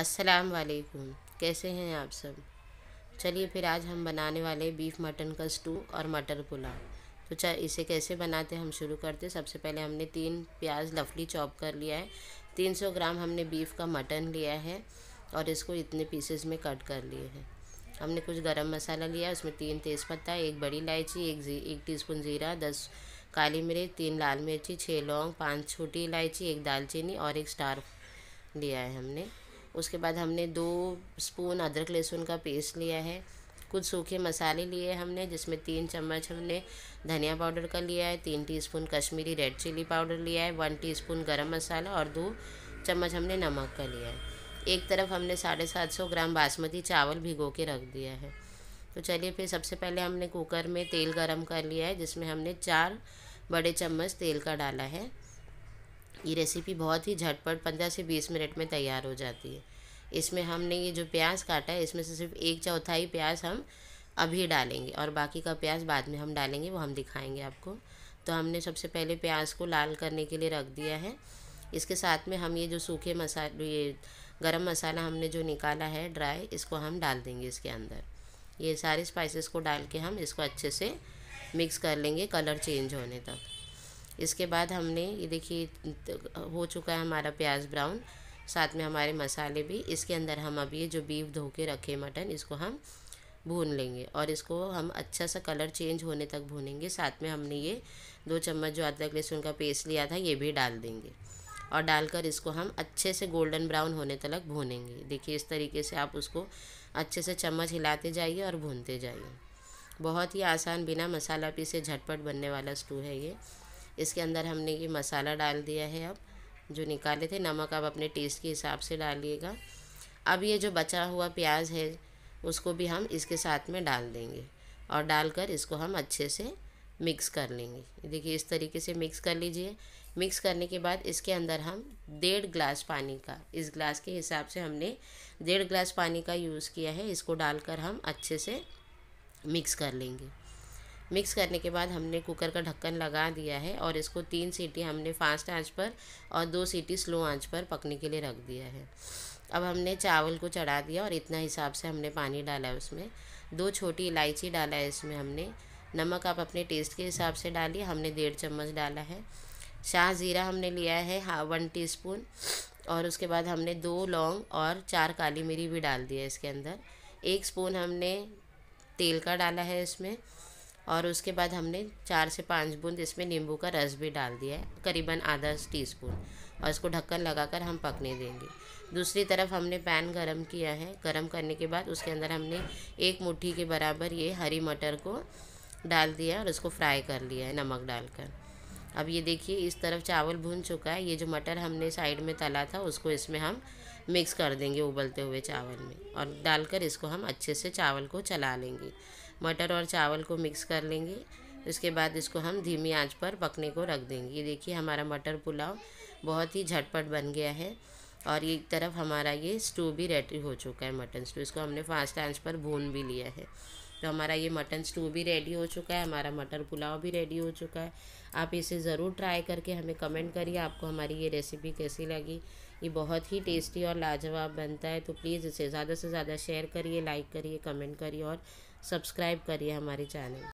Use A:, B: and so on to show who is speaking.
A: अस्सलाम वालेकुम कैसे हैं आप सब चलिए फिर आज हम बनाने वाले बीफ मटन का स्टू और मटर पुलाव तो चल इसे कैसे बनाते हम शुरू करते सबसे पहले हमने तीन प्याज लफली चॉप कर लिया है 300 ग्राम हमने बीफ का मटन लिया है और इसको इतने पीसेस में कट कर लिए हैं हमने कुछ गरम मसाला लिया उसमें तीन तेज़पत्ता एक बड़ी इलायची एक जी एक टीस्पून ज़ीरा दस काली मिर्च तीन लाल मिर्ची छः लौंग पाँच छोटी इलायची एक दालचीनी और एक स्टार लिया है हमने उसके बाद हमने दो स्पून अदरक लहसुन का पेस्ट लिया है कुछ सूखे मसाले लिए हमने जिसमें तीन चम्मच हमने धनिया पाउडर का लिया है तीन teaspoon Kashmiri red chilli powder लिया है वन टीस्पून गरम मसाला और दो चम्मच हमने नमक का लिया है एक तरफ हमने साढ़े सात सौ ग्राम बासमती चावल भिगो के रख दिया है तो चलिए फिर सबसे पहले हमने कुकर में तेल गरम कर लिया है जिसमें हमने चार बड़े चम्मच तेल का डाला है ये रेसिपी बहुत ही झटपट पंद्रह से बीस मिनट में तैयार हो जाती है इसमें हमने ये जो प्याज काटा है इसमें से सिर्फ एक चौथाई प्याज हम अभी डालेंगे और बाकी का प्याज बाद में हम डालेंगे वो हम दिखाएंगे आपको तो हमने सबसे पहले प्याज को लाल करने के लिए रख दिया है इसके साथ में हम ये जो सूखे मसाले ये गरम मसाला हमने जो निकाला है ड्राई इसको हम डाल देंगे इसके अंदर ये सारे स्पाइसेस को डाल के हम इसको अच्छे से मिक्स कर लेंगे कलर चेंज होने तक इसके बाद हमने ये देखिए हो चुका है हमारा प्याज ब्राउन साथ में हमारे मसाले भी इसके अंदर हम अब ये जो बीफ धो के रखे मटन इसको हम भून लेंगे और इसको हम अच्छा सा कलर चेंज होने तक भूनेंगे साथ में हमने ये दो चम्मच जो अदरक लहसुन का पेस्ट लिया था ये भी डाल देंगे और डालकर इसको हम अच्छे से गोल्डन ब्राउन होने तक भूनेंगे देखिए इस तरीके से आप उसको अच्छे से चम्मच हिलाते जाइए और भूनते जाइए बहुत ही आसान बिना मसाला पीसे झटपट बनने वाला स्टू है ये इसके अंदर हमने ये मसाला डाल दिया है अब जो निकाले थे नमक आप अपने टेस्ट के हिसाब से डालिएगा अब ये जो बचा हुआ प्याज है उसको भी हम इसके साथ में डाल देंगे और डालकर इसको हम अच्छे से मिक्स कर लेंगे देखिए इस तरीके से मिक्स कर लीजिए मिक्स करने के बाद इसके अंदर हम डेढ़ ग्लास पानी का इस ग्लास के हिसाब से हमने डेढ़ ग्लास पानी का यूज़ किया है इसको डालकर हम अच्छे से मिक्स कर लेंगे मिक्स करने के बाद हमने कुकर का ढक्कन लगा दिया है और इसको तीन सीटी हमने फास्ट आंच पर और दो सीटी स्लो आंच पर पकने के लिए रख दिया है अब हमने चावल को चढ़ा दिया और इतना हिसाब से हमने पानी डाला है उसमें दो छोटी इलायची डाला है इसमें हमने नमक आप अपने टेस्ट के हिसाब से डालिए हमने डेढ़ चम्मच डाला है शाह ज़ीरा हमने लिया है हाँ वन टी और उसके बाद हमने दो लौंग और चार काली मिरी भी डाल दिया इसके अंदर एक स्पून हमने तेल का डाला है इसमें और उसके बाद हमने चार से पाँच बूंद इसमें नींबू का रस भी डाल दिया है करीबन आधा टीस्पून और इसको ढक्कन लगाकर हम पकने देंगे दूसरी तरफ हमने पैन गरम किया है गरम करने के बाद उसके अंदर हमने एक मुट्ठी के बराबर ये हरी मटर को डाल दिया और उसको फ्राई कर लिया है नमक डालकर अब ये देखिए इस तरफ चावल भून चुका है ये जो मटर हमने साइड में तला था उसको इसमें हम मिक्स कर देंगे उबलते हुए चावल में और डालकर इसको हम अच्छे से चावल को चला लेंगे मटर और चावल को मिक्स कर लेंगे उसके बाद इसको हम धीमी आंच पर पकने को रख देंगे ये देखिए हमारा मटर पुलाव बहुत ही झटपट बन गया है और एक तरफ हमारा ये स्टू भी रेडी हो चुका है मटन स्टू इसको हमने फास्ट आंच पर भून भी लिया है तो हमारा ये मटन स्टू भी रेडी हो चुका है हमारा मटर पुलाव भी रेडी हो चुका है आप इसे ज़रूर ट्राई करके हमें कमेंट करिए आपको हमारी ये रेसिपी कैसी लगी ये बहुत ही टेस्टी और लाजवाब बनता है तो प्लीज़ इसे ज़्यादा से ज़्यादा शेयर करिए लाइक करिए कमेंट करिए और सब्सक्राइब करिए हमारे चैनल